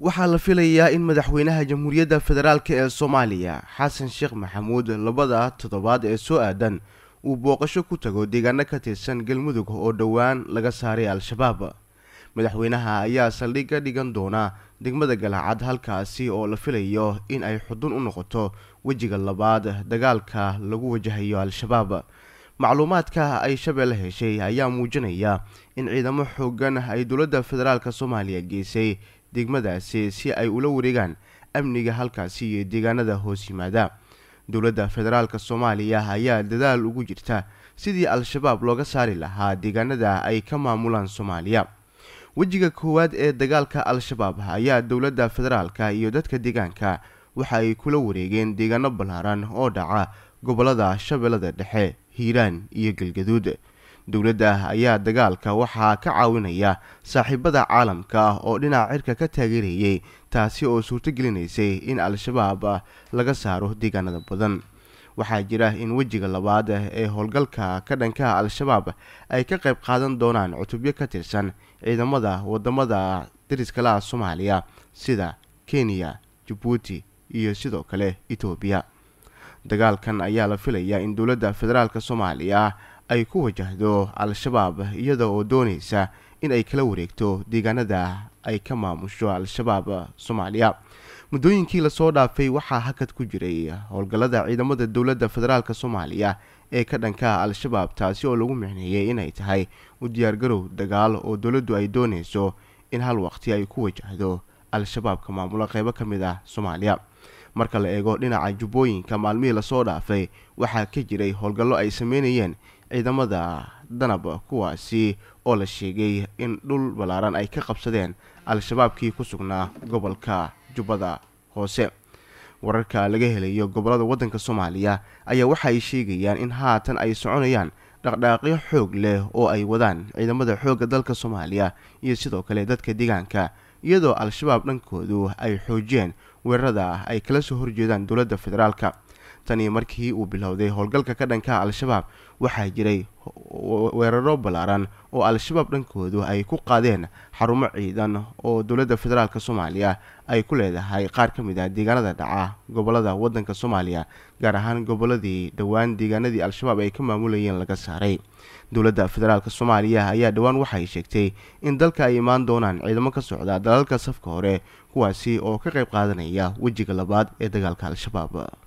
waxaa la filayaa in madaxweynaha jamhuuriyadda federaalk ee soomaaliya xasan sheekh maxamuud labada toddobaad ee soo aadan uu booqasho ku tago deegaano ka tirsan galmudug oo dhowaan laga saaray al-shabaab madaxweynaha ayaa saldhigga dhigan doonaa degmada galaacad halkaasi oo la filayo in ay xudun u noqoto wejiga labaad dagaalka lagu wajahayo al-shabaab macluumaadka ay shabeelle heshay ayaa muujinaya in ciidamo xoogan ay dowladda federaalk soomaaliya geysay degmadaasi si ay ula wareegaan amniga halkaasi iyo deegaanada hoos yimaada dowladda federaalk soomaaliya ayaa dadaal ugu jirta sidii al-shabaab looga saari lahaa deegaanada ay ka maamulaan soomaaliya wejiga koowaad ee dagaalka al-shabaab ayaa dowladda federaalka iyo dadka deegaanka waxa ay kula wareegeen deegaano ballaaran oo dhaca gobollada shabeellada dhexe hiiraan iyo galgaduud dowladda ayaa dagaalka waxaa ka caawinaya saaxiibada caalamka ah oo dhinaca cirka ka taageerayay taasi oo suurto gelinaysay in al-shabaab laga saaro deegaanada badan waxaa jira in wejiga labaad ee howlgalka ka dhankaha al-shabaab ay ka qayb qaadan doonaan cutubyo ka tirsan ciidamada waddamada dariskalaha soomaaliya sida kenya jabuuti iyo sidoo kale etoobiya dagaalkan ayaa la filayaa in dowladda federaalk soomaaliya ay ku wajahdo al-shabaab iyada oo doonaysa in ay kala wareegto deegaanada ay ka maamusho al-shabaab soomaaliya muddooyinkii lasoo dhaafay waxaa hakad ku jiray howlgallada ciidamada dowladda federaalk soomaaliya ee ka dhanka al-shabaab taasi oo lagu micneeyey inay tahay u diyaargarow dagaal oo dowladdu ay dooneyso in hal waqti ay ku wajahdo al-shabaabka maamulo qaybo ka mid ah soomaaliya marka la eego dhinaca jubbooyinka maalmihii lasoo dhaafay waxaa ka jiray howlgallo ay sameynayeen ciidamada danab kuwaasi oo la sheegay in dhul ballaaran ay ka qabsadeen al-shabaabkii ku sugnaa gobolka jubbada hoose wararka laga helayo gobollada waddanka soomaaliya ayaa waxa ay sheegayaan in haatan ay soconayaan dhaqdhaaqyo xoog leh oo ay wadaan ciidamada xoogga dalka soomaaliya iyo sidoo kale dadka deegaanka iyadoo al-shabaab dhankoodu ay xoojiyeen weerarada ay kala soo horjeedaan dowladda federaalka tan iyo markii uu bilowday howlgalka ka dhanka al-shabaab waxaa jiray weeraro ballaaran oo al-shabaab dhankoodu ay ku qaadeen xarumo ciidan oo dowladda federaalk soomaaliya ay ku leedahay qaar ka mid ah deegaanada dhaca gobolada wadanka soomaaliya gaar ahaan goboladii dhowaan deegaanadii al-shabaab ay ka maamulayeen laga saaray dowladda federaalk soomaaliya ayaa dhowaan waxay sheegtay in dalka ay imaan doonaan ciidamo ka socda dalalka safka hore kuwaasi oo ka qayb qaadanaya wejiga labaad ee dagaalka al-shabaab